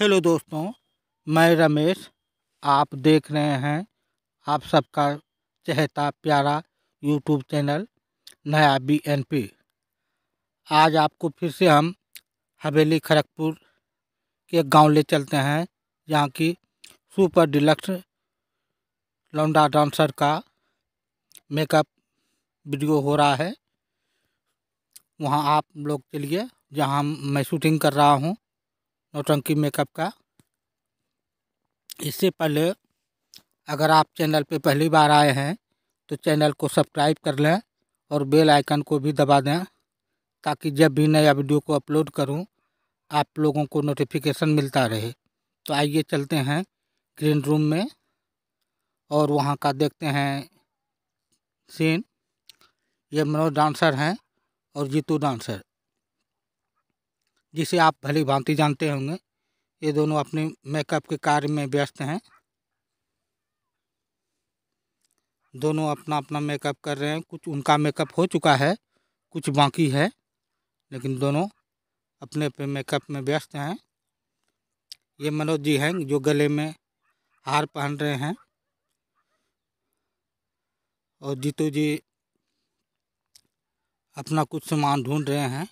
hello दोस्तों मैं रमेश आप देख रहे हैं आप सबका चहता प्यारा यूट्यूब चैनल नया बी एन पी आज आपको फिर से हम हवेली खड़गपुर के गांव ले चलते हैं जहाँ की सुपर डिलक्स लौंडा डांसर का मेकअप वीडियो हो रहा है वहाँ आप लोग के लिए जहाँ मैं शूटिंग कर रहा हूँ नौटंकी मेकअप का इससे पहले अगर आप चैनल पे पहली बार आए हैं तो चैनल को सब्सक्राइब कर लें और बेल आइकन को भी दबा दें ताकि जब भी नया वीडियो को अपलोड करूं आप लोगों को नोटिफिकेशन मिलता रहे तो आइए चलते हैं ग्रीन रूम में और वहाँ का देखते हैं सीन ये मनोज डांसर हैं और जीतू डांसर जिसे आप भली भांति जानते होंगे ये दोनों अपने मेकअप के कार्य में व्यस्त हैं दोनों अपना अपना मेकअप कर रहे हैं कुछ उनका मेकअप हो चुका है कुछ बाकी है लेकिन दोनों अपने पे मेकअप में व्यस्त हैं ये मनोज जी हैं जो गले में हार पहन रहे हैं और जीतू जी अपना कुछ सामान ढूंढ रहे हैं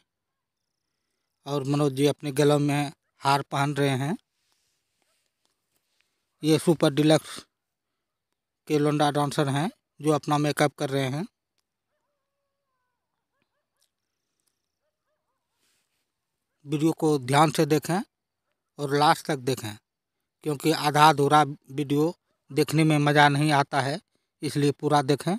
और मनोज जी अपने गलों में हार पहन रहे हैं ये सुपर डिलक्स के लोंडा डांसर हैं जो अपना मेकअप कर रहे हैं वीडियो को ध्यान से देखें और लास्ट तक देखें क्योंकि आधा अधूरा वीडियो देखने में मज़ा नहीं आता है इसलिए पूरा देखें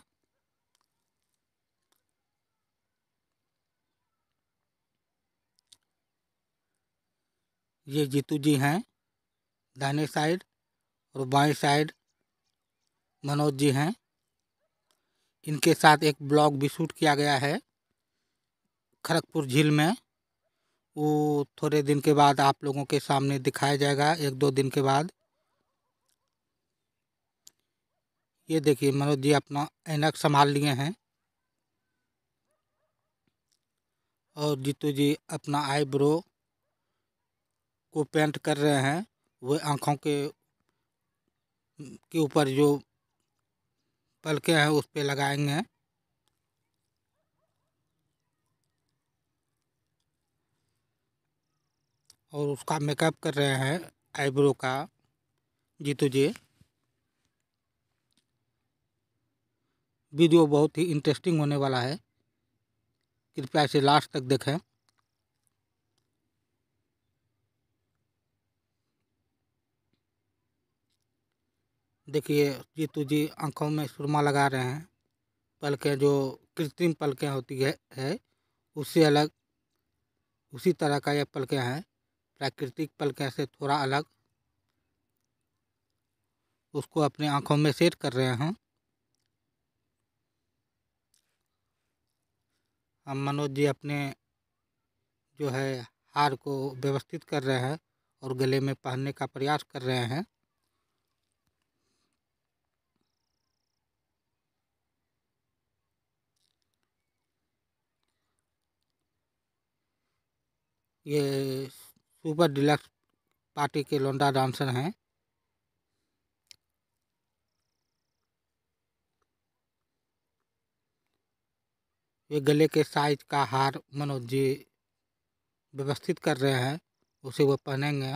ये जीतू जी हैं दाहिने साइड और बाएं साइड मनोज जी हैं इनके साथ एक ब्लॉग भी शूट किया गया है खड़गपुर झील में वो थोड़े दिन के बाद आप लोगों के सामने दिखाया जाएगा एक दो दिन के बाद ये देखिए मनोज जी अपना ऐनक संभाल लिए हैं और जीतू जी अपना आईब्रो को पेंट कर रहे हैं वे आँखों के के ऊपर जो पलके हैं उस पर लगाएंगे और उसका मेकअप कर रहे हैं आईब्रो का जी जी वीडियो बहुत ही इंटरेस्टिंग होने वाला है कृपया इसे लास्ट तक देखें देखिए जीतू जी तो आँखों में सुरमा लगा रहे हैं पलकें जो कृत्रिम पलकें होती है है उससे अलग उसी तरह का यह पलकें हैं प्राकृतिक पलकें से थोड़ा अलग उसको अपने आँखों में सेट कर रहे हैं हम मनोज जी अपने जो है हार को व्यवस्थित कर रहे हैं और गले में पहनने का प्रयास कर रहे हैं ये सुपर डिलक्स पार्टी के लोंडा डांसर हैं ये गले के साइज का हार मनोज जी व्यवस्थित कर रहे हैं उसे वो पहनेंगे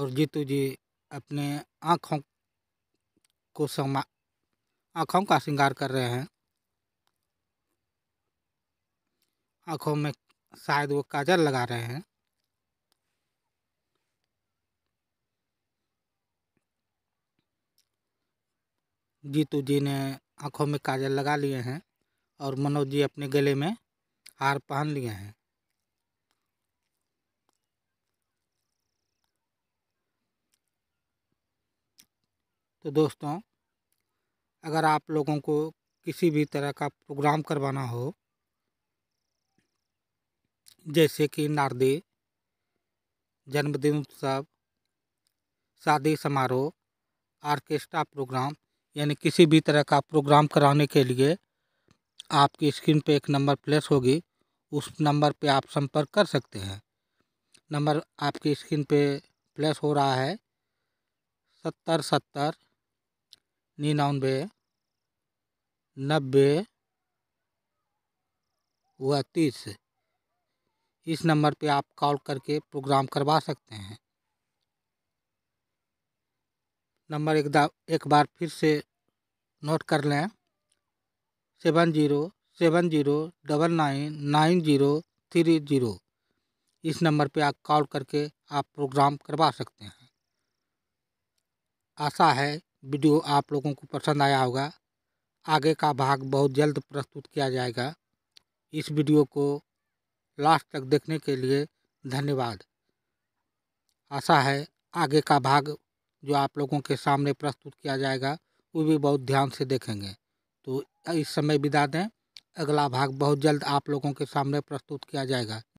और जीतू जी अपने आँखों को समा आँखों का श्रृंगार कर रहे हैं आँखों में शायद वो काजल लगा रहे हैं जीतू जी ने आंखों में काजल लगा लिए हैं और मनोज जी अपने गले में हार पहन लिए हैं तो दोस्तों अगर आप लोगों को किसी भी तरह का प्रोग्राम करवाना हो जैसे कि नारदे जन्मदिन उत्सव शादी समारोह आर्केस्ट्रा प्रोग्राम यानी किसी भी तरह का प्रोग्राम कराने के लिए आपकी स्क्रीन पे एक नंबर प्लेस होगी उस नंबर पे आप संपर्क कर सकते हैं नंबर आपकी स्क्रीन पे प्लेस हो रहा है सत्तर सत्तर निन्यानवे नब्बे व तीस इस नंबर पे आप कॉल करके प्रोग्राम करवा सकते हैं नंबर एक एक बार फिर से नोट कर लें seven zero seven zero double nine nine zero three zero इस नंबर पे आप कॉल करके आप प्रोग्राम करवा सकते हैं आशा है वीडियो आप लोगों को पसंद आया होगा आगे का भाग बहुत जल्द प्रस्तुत किया जाएगा इस वीडियो को लास्ट तक देखने के लिए धन्यवाद आशा है आगे का भाग जो आप लोगों के सामने प्रस्तुत किया जाएगा वो भी बहुत ध्यान से देखेंगे तो इस समय विदा दें अगला भाग बहुत जल्द आप लोगों के सामने प्रस्तुत किया जाएगा